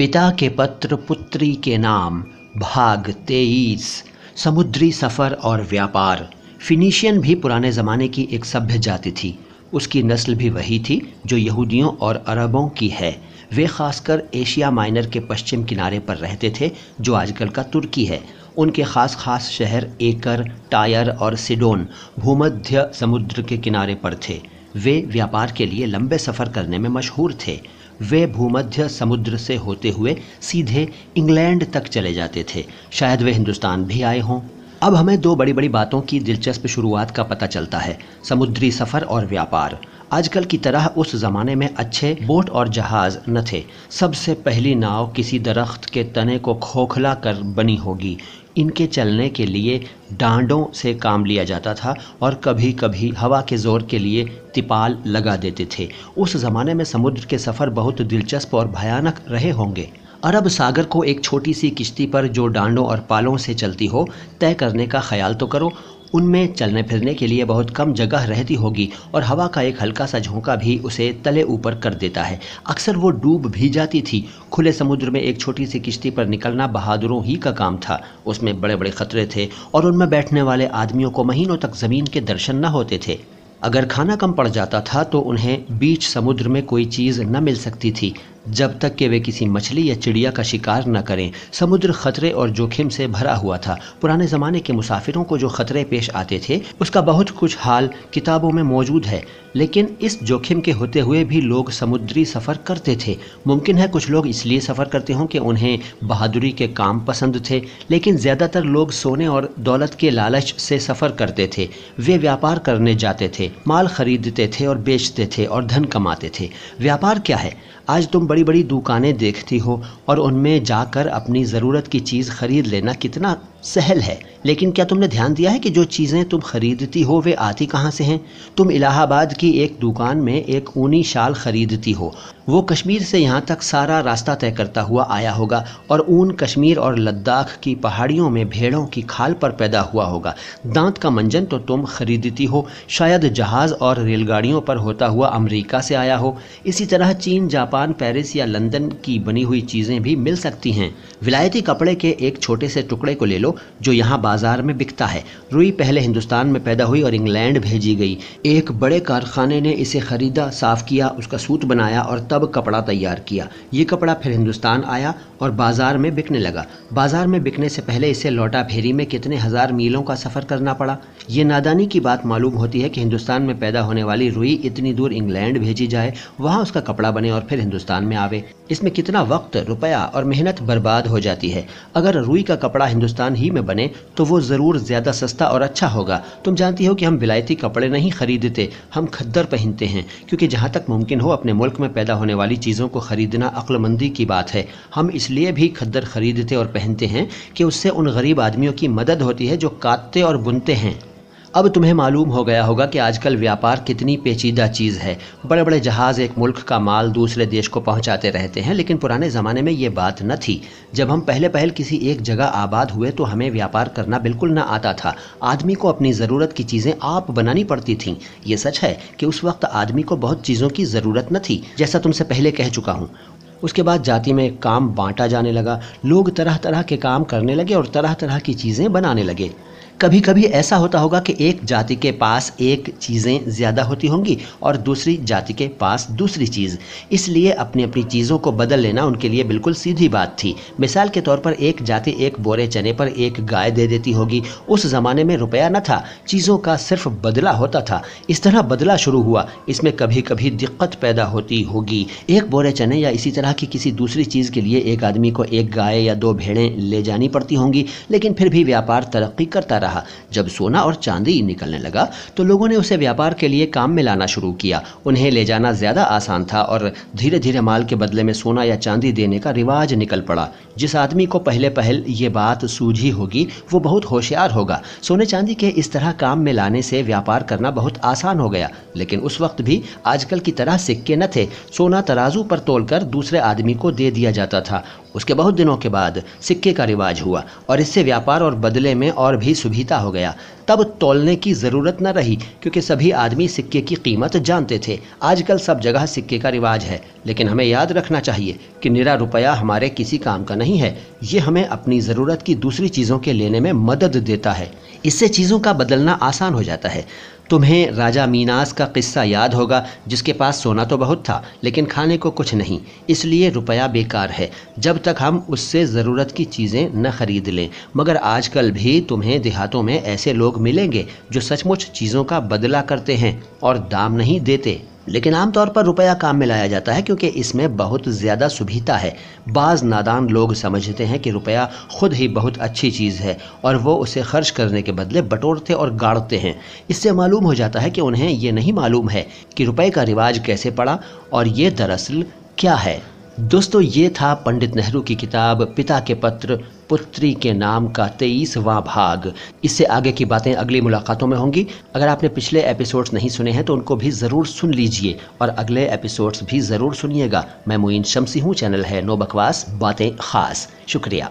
पिता के पत्र पुत्री के नाम भाग तेईस समुद्री सफ़र और व्यापार फिनीशियन भी पुराने ज़माने की एक सभ्य जाति थी उसकी नस्ल भी वही थी जो यहूदियों और अरबों की है वे खासकर एशिया माइनर के पश्चिम किनारे पर रहते थे जो आजकल का तुर्की है उनके खास खास शहर एकर टायर और सिडोन भूमध्य समुद्र के किनारे पर थे वे व्यापार के लिए लंबे सफ़र करने में मशहूर थे वे भूमध्य समुद्र से होते हुए सीधे इंग्लैंड तक चले जाते थे शायद वे हिंदुस्तान भी आए हों अब हमें दो बड़ी बड़ी बातों की दिलचस्प शुरुआत का पता चलता है समुद्री सफ़र और व्यापार आजकल की तरह उस ज़माने में अच्छे बोट और जहाज़ न थे सबसे पहली नाव किसी दरख्त के तने को खोखला कर बनी होगी इनके चलने के लिए डांडों से काम लिया जाता था और कभी कभी हवा के ज़ोर के लिए तिपाल लगा देते थे उस ज़माने में समुद्र के सफ़र बहुत दिलचस्प और भयानक रहे होंगे अरब सागर को एक छोटी सी किश्ती पर जो डांडों और पालों से चलती हो तय करने का ख्याल तो करो उनमें चलने फिरने के लिए बहुत कम जगह रहती होगी और हवा का एक हल्का सा झोंका भी उसे तले ऊपर कर देता है अक्सर वो डूब भी जाती थी खुले समुद्र में एक छोटी सी किश्ती पर निकलना बहादुरों ही का काम था उसमें बड़े बड़े खतरे थे और उनमें बैठने वाले आदमियों को महीनों तक ज़मीन के दर्शन न होते थे अगर खाना कम पड़ जाता था तो उन्हें बीच समुद्र में कोई चीज़ न मिल सकती थी जब तक कि वे किसी मछली या चिड़िया का शिकार न करें समुद्र खतरे और जोखिम से भरा हुआ था पुराने ज़माने के मुसाफिरों को जो खतरे पेश आते थे उसका बहुत कुछ हाल किताबों में मौजूद है लेकिन इस जोखिम के होते हुए भी लोग समुद्री सफ़र करते थे मुमकिन है कुछ लोग इसलिए सफ़र करते हों कि उन्हें बहादुरी के काम पसंद थे लेकिन ज़्यादातर लोग सोने और दौलत के लालच से सफ़र करते थे वे व्यापार करने जाते थे माल खरीदते थे और बेचते थे और धन कमाते थे व्यापार क्या है आज तुम बड़ी बड़ी दुकानें देखती हो और उनमें जाकर अपनी ज़रूरत की चीज़ खरीद लेना कितना सहल है लेकिन क्या तुमने ध्यान दिया है कि जो चीज़ें तुम खरीदती हो वे आती कहाँ से हैं तुम इलाहाबाद की एक दुकान में एक ऊनी शाल खरीदती हो वो कश्मीर से यहाँ तक सारा रास्ता तय करता हुआ आया होगा और ऊन कश्मीर और लद्दाख की पहाड़ियों में भेड़ों की खाल पर पैदा हुआ होगा दांत का मंजन तो तुम खरीदती हो शायद जहाज़ और रेलगाड़ियों पर होता हुआ अमरीका से आया हो इसी तरह चीन जापान पेरिस या लंदन की बनी हुई चीज़ें भी मिल सकती हैं विलायती कपड़े के एक छोटे से टुकड़े को ले लो टोमेटो जो यहाँ बाजार में बिकता है रुई पहले हिंदुस्तान में पैदा हुई और इंग्लैंड भेजी गई एक बड़े कारखाने ने इसे ख़रीदा साफ़ किया उसका सूत बनाया और तब कपड़ा तैयार किया ये कपड़ा फिर हिंदुस्तान आया और बाज़ार में बिकने लगा बाज़ार में बिकने से पहले इसे लौटा फेरी में कितने हज़ार मीलों का सफ़र करना पड़ा ये नादानी की बात मालूम होती है कि हिंदुस्तान में पैदा होने वाली रुई इतनी दूर इंग्लैंड भेजी जाए वहाँ उसका कपड़ा बने और फिर हिंदुस्तान में आवे इसमें कितना वक्त रुपया और मेहनत बर्बाद हो जाती है अगर रुई का कपड़ा हिंदुस्तान ही में बने तो वो ज़रूर ज़्यादा सस्ता और अच्छा होगा तुम जानती हो कि हम विलायती कपड़े नहीं खरीदते हम खद्दर पहनते हैं क्योंकि जहाँ तक मुमकिन हो अपने मुल्क में पैदा होने वाली चीज़ों को ख़रीदना अक्लमंदी की बात है हम इसलिए भी खद्दर खरीदते और पहनते हैं कि उससे उन गरीब आदमियों की मदद होती है जो काटते और बुनते हैं अब तुम्हें मालूम हो गया होगा कि आजकल व्यापार कितनी पेचीदा चीज़ है बड़े बड़े जहाज़ एक मुल्क का माल दूसरे देश को पहुंचाते रहते हैं लेकिन पुराने ज़माने में ये बात न थी जब हम पहले पहल किसी एक जगह आबाद हुए तो हमें व्यापार करना बिल्कुल न आता था आदमी को अपनी ज़रूरत की चीज़ें आप बनानी पड़ती थीं ये सच है कि उस वक्त आदमी को बहुत चीज़ों की ज़रूरत न थी जैसा तुमसे पहले कह चुका हूँ उसके बाद जाति में काम बांटा जाने लगा लोग तरह तरह के काम करने लगे और तरह तरह की चीज़ें बनाने लगे कभी कभी ऐसा होता होगा कि एक जाति के पास एक चीज़ें ज़्यादा होती होंगी और दूसरी जाति के पास दूसरी चीज़ इसलिए अपनी अपनी चीज़ों को बदल लेना उनके लिए बिल्कुल सीधी बात थी मिसाल के तौर पर एक जाति एक बोरे चने पर एक गाय दे देती होगी उस ज़माने में रुपया न था चीज़ों का सिर्फ बदला होता था इस तरह बदला शुरू हुआ इसमें कभी कभी दिक्कत पैदा होती होगी एक बोरे चने या इसी तरह की किसी दूसरी चीज़ के लिए एक आदमी को एक गाय या दो भेड़ें ले जानी पड़ती होंगी लेकिन फिर भी व्यापार तरक्की करता रहा रहा जब सोना और चांदी निकलने लगा तो लोगों ने उसे व्यापार के लिए काम में लाना शुरू किया उन्हें ले जाना ज़्यादा आसान था और धीरे धीरे माल के बदले में सोना या चांदी देने का रिवाज निकल पड़ा जिस आदमी को पहले पहल ये बात सूझी होगी वो बहुत होशियार होगा सोने चांदी के इस तरह काम में लाने से व्यापार करना बहुत आसान हो गया लेकिन उस वक्त भी आजकल की तरह सिक्के न थे सोना तराजू पर तोलकर दूसरे आदमी को दे दिया जाता था उसके बहुत दिनों के बाद सिक्के का रिवाज हुआ और इससे व्यापार और बदले में और भी सुविधा हो गया तब तोलने की ज़रूरत न रही क्योंकि सभी आदमी सिक्के की कीमत जानते थे आजकल सब जगह सिक्के का रिवाज है लेकिन हमें याद रखना चाहिए कि निरा रुपया हमारे किसी काम का नहीं है ये हमें अपनी ज़रूरत की दूसरी चीज़ों के लेने में मदद देता है इससे चीज़ों का बदलना आसान हो जाता है तुम्हें राजा मीनास का किस्सा याद होगा जिसके पास सोना तो बहुत था लेकिन खाने को कुछ नहीं इसलिए रुपया बेकार है जब तक हम उससे ज़रूरत की चीज़ें न खरीद लें मगर आजकल भी तुम्हें देहातों में ऐसे लोग मिलेंगे जो सचमुच चीज़ों का बदला करते हैं और दाम नहीं देते लेकिन आमतौर पर रुपया काम में लाया जाता है क्योंकि इसमें बहुत ज़्यादा सुविधा है बाज़ नादान लोग समझते हैं कि रुपया ख़ुद ही बहुत अच्छी चीज़ है और वो उसे खर्च करने के बदले बटोरते और गाड़ते हैं इससे मालूम हो जाता है कि उन्हें ये नहीं मालूम है कि रुपये का रिवाज कैसे पड़ा और ये दरअसल क्या है दोस्तों ये था पंडित नेहरू की किताब पिता के पत्र पुत्री के नाम का तेईसवां भाग इससे आगे की बातें अगली मुलाकातों में होंगी अगर आपने पिछले एपिसोड्स नहीं सुने हैं तो उनको भी ज़रूर सुन लीजिए और अगले एपिसोड्स भी ज़रूर सुनिएगा मैं मुइन शमसी हूँ चैनल है नो बकवास बातें खास शुक्रिया